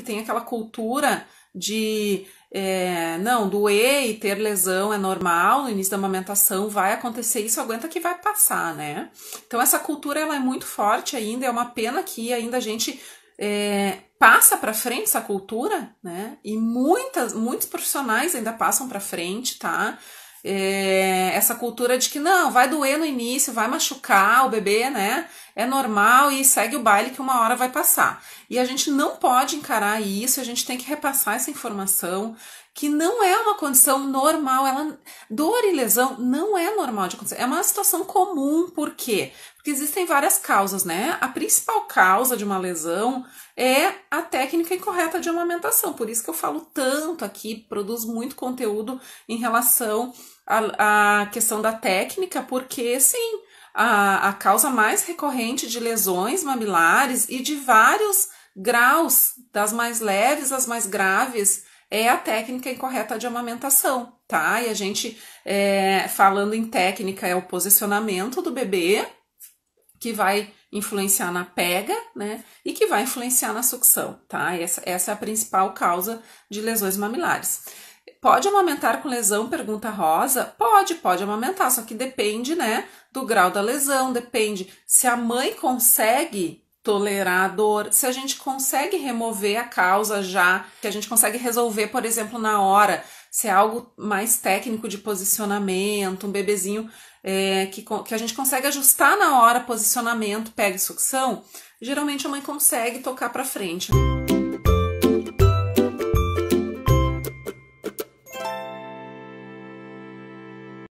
porque tem aquela cultura de é, não, doer e ter lesão é normal, no início da amamentação vai acontecer isso, aguenta que vai passar, né? Então essa cultura ela é muito forte ainda, é uma pena que ainda a gente é, passa para frente essa cultura, né? E muitas, muitos profissionais ainda passam para frente, tá? é, essa cultura de que não, vai doer no início, vai machucar o bebê, né? É normal e segue o baile que uma hora vai passar. E a gente não pode encarar isso, a gente tem que repassar essa informação que não é uma condição normal. Ela, dor e lesão não é normal de acontecer. É uma situação comum, por quê? Porque existem várias causas, né? A principal causa de uma lesão é a técnica incorreta de amamentação. Por isso que eu falo tanto aqui, produzo muito conteúdo em relação à, à questão da técnica, porque sim, a, a causa mais recorrente de lesões mamilares e de vários graus, das mais leves às mais graves, é a técnica incorreta de amamentação, tá? E a gente, é, falando em técnica, é o posicionamento do bebê que vai influenciar na pega, né? E que vai influenciar na sucção, tá? Essa, essa é a principal causa de lesões mamilares. Pode amamentar com lesão? Pergunta Rosa. Pode, pode amamentar, só que depende, né, do grau da lesão, depende se a mãe consegue tolerar a dor, se a gente consegue remover a causa já, se a gente consegue resolver, por exemplo, na hora se é algo mais técnico de posicionamento, um bebezinho é, que, que a gente consegue ajustar na hora posicionamento, pega e sucção, geralmente a mãe consegue tocar para frente. Né?